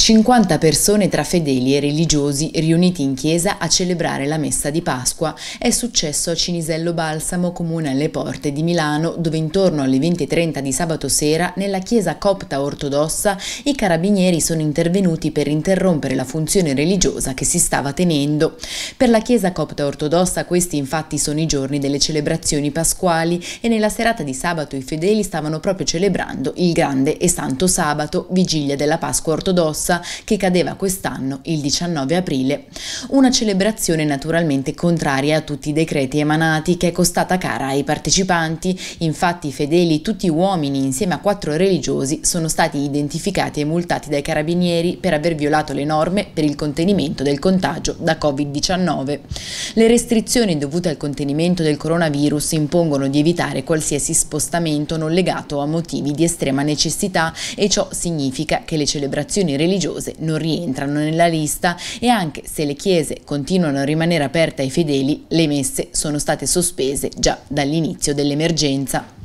50 persone tra fedeli e religiosi riuniti in chiesa a celebrare la messa di Pasqua. È successo a Cinisello Balsamo, comune alle porte di Milano, dove intorno alle 20.30 di sabato sera, nella chiesa copta ortodossa, i carabinieri sono intervenuti per interrompere la funzione religiosa che si stava tenendo. Per la chiesa copta ortodossa questi infatti sono i giorni delle celebrazioni pasquali e nella serata di sabato i fedeli stavano proprio celebrando il grande e santo sabato, vigilia della Pasqua ortodossa Rossa che cadeva quest'anno il 19 aprile. Una celebrazione naturalmente contraria a tutti i decreti emanati che è costata cara ai partecipanti, infatti i fedeli, tutti uomini insieme a quattro religiosi, sono stati identificati e multati dai carabinieri per aver violato le norme per il contenimento del contagio da Covid-19. Le restrizioni dovute al contenimento del coronavirus impongono di evitare qualsiasi spostamento non legato a motivi di estrema necessità e ciò significa che le celebrazioni religiose religiose non rientrano nella lista e anche se le chiese continuano a rimanere aperte ai fedeli, le messe sono state sospese già dall'inizio dell'emergenza.